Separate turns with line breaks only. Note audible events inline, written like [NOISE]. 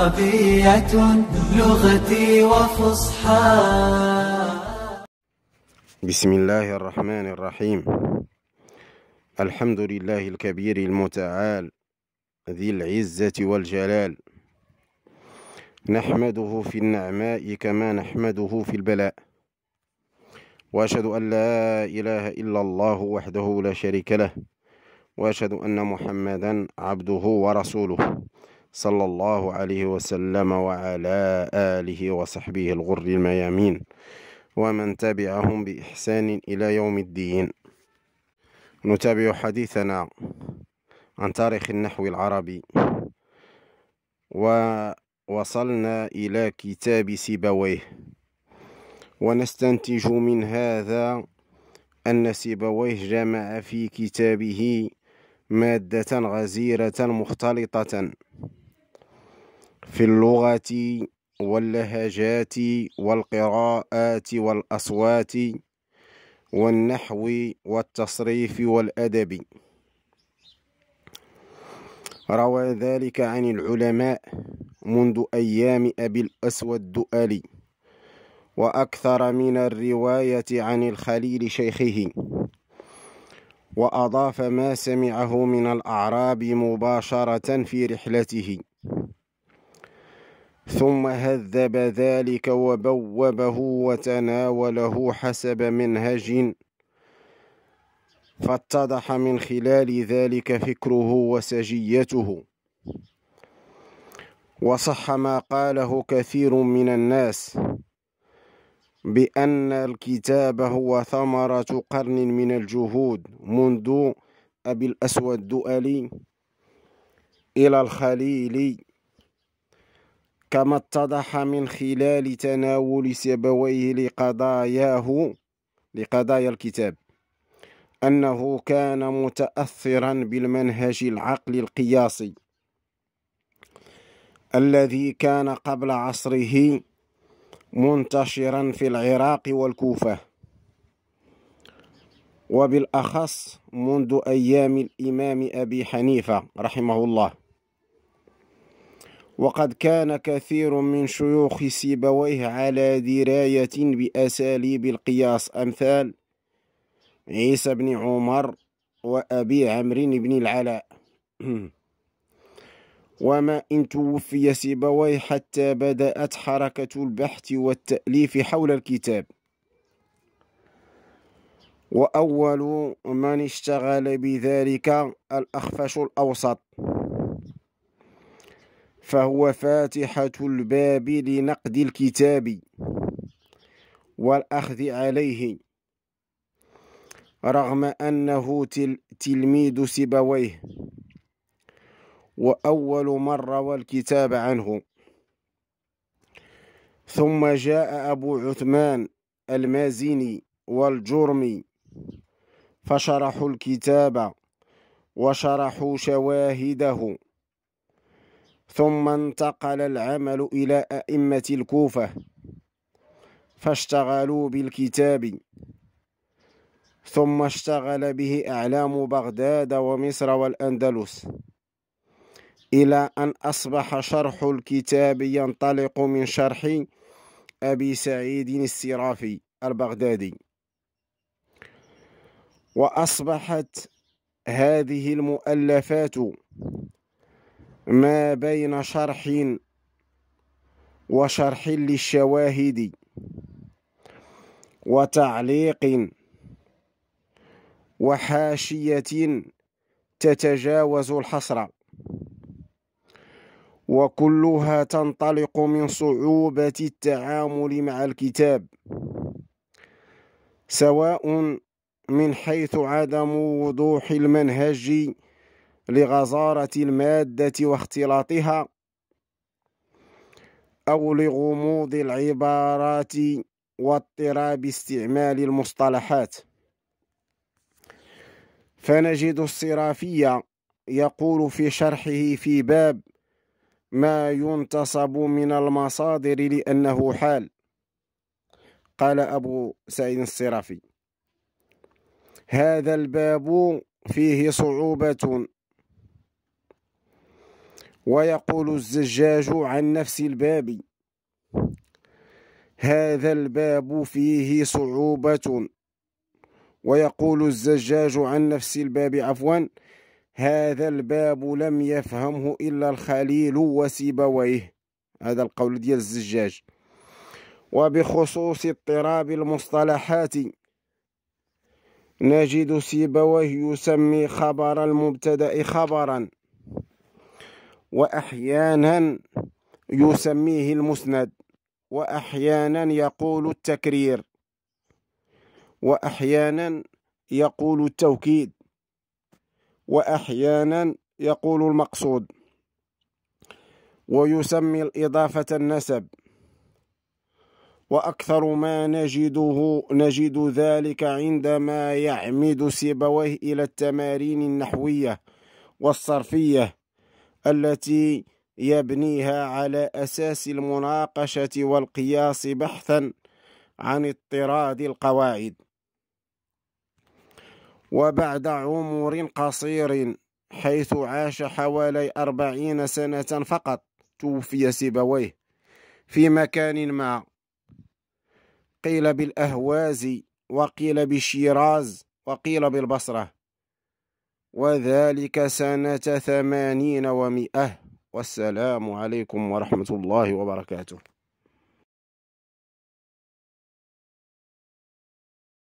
عربية لغتي وفصحى بسم الله الرحمن الرحيم الحمد لله الكبير المتعال ذي العزة والجلال نحمده في النعماء كما نحمده في البلاء وأشهد أن لا إله إلا الله وحده لا شريك له وأشهد أن محمدا عبده ورسوله صلى الله عليه وسلم وعلى آله وصحبه الغر الميامين ومن تبعهم بإحسان إلى يوم الدين نتابع حديثنا عن تاريخ النحو العربي ووصلنا إلى كتاب سيبويه ونستنتج من هذا أن سيبويه جمع في كتابه مادة غزيرة مختلطة في اللغة واللهجات والقراءات والأصوات والنحو والتصريف والأدب روى ذلك عن العلماء منذ أيام أبي الأسود الدؤلي وأكثر من الرواية عن الخليل شيخه وأضاف ما سمعه من الأعراب مباشرة في رحلته ثم هذب ذلك وبوبه وتناوله حسب منهج فاتضح من خلال ذلك فكره وسجيته وصح ما قاله كثير من الناس بأن الكتاب هو ثمرة قرن من الجهود منذ أبي الأسود الدؤلي إلى الخليلي كما اتضح من خلال تناول سيبويه لقضاياه لقضايا الكتاب أنه كان متأثرا بالمنهج العقل القياسي الذي كان قبل عصره منتشرا في العراق والكوفة وبالأخص منذ أيام الإمام أبي حنيفة رحمه الله وقد كان كثير من شيوخ سيبويه على دراية بأساليب القياس أمثال عيسى بن عمر وأبي عمرو بن العلاء [CLEARS THROAT] وما إن توفي سيبويه حتى بدأت حركة البحث والتأليف حول الكتاب وأول من اشتغل بذلك الأخفش الأوسط فهو فاتحة الباب لنقد الكتاب والأخذ عليه رغم أنه تلميذ سبويه وأول من روى الكتاب عنه ثم جاء أبو عثمان المازني والجرمي فشرحوا الكتاب وشرحوا شواهده ثم انتقل العمل إلى أئمة الكوفة فاشتغلوا بالكتاب ثم اشتغل به أعلام بغداد ومصر والأندلس إلى أن أصبح شرح الكتاب ينطلق من شرح أبي سعيد السرافي البغدادي وأصبحت هذه المؤلفات ما بين شرح وشرح للشواهد وتعليق وحاشية تتجاوز الحصر وكلها تنطلق من صعوبة التعامل مع الكتاب سواء من حيث عدم وضوح المنهج لغزارة المادة واختلاطها أو لغموض العبارات واضطراب استعمال المصطلحات فنجد الصرافية يقول في شرحه في باب ما ينتصب من المصادر لأنه حال قال أبو سعيد الصرافي هذا الباب فيه صعوبة ويقول الزجاج عن نفس الباب هذا الباب فيه صعوبة ويقول الزجاج عن نفس الباب عفوا هذا الباب لم يفهمه إلا الخليل وسيبويه هذا القول ديال الزجاج وبخصوص اضطراب المصطلحات نجد سيبويه يسمي خبر المبتدأ خبرا وأحيانا يسميه المسند وأحيانا يقول التكرير وأحيانا يقول التوكيد وأحيانا يقول المقصود ويسمي الإضافة النسب وأكثر ما نجده نجد ذلك عندما يعمد سيبويه إلى التمارين النحوية والصرفية التي يبنيها على أساس المناقشة والقياس بحثا عن اضطراد القواعد وبعد عمر قصير حيث عاش حوالي أربعين سنة فقط توفي سيبويه في مكان ما قيل بالأهواز وقيل بالشيراز وقيل بالبصرة وذلك سنة ثمانين ومئة والسلام عليكم ورحمة الله وبركاته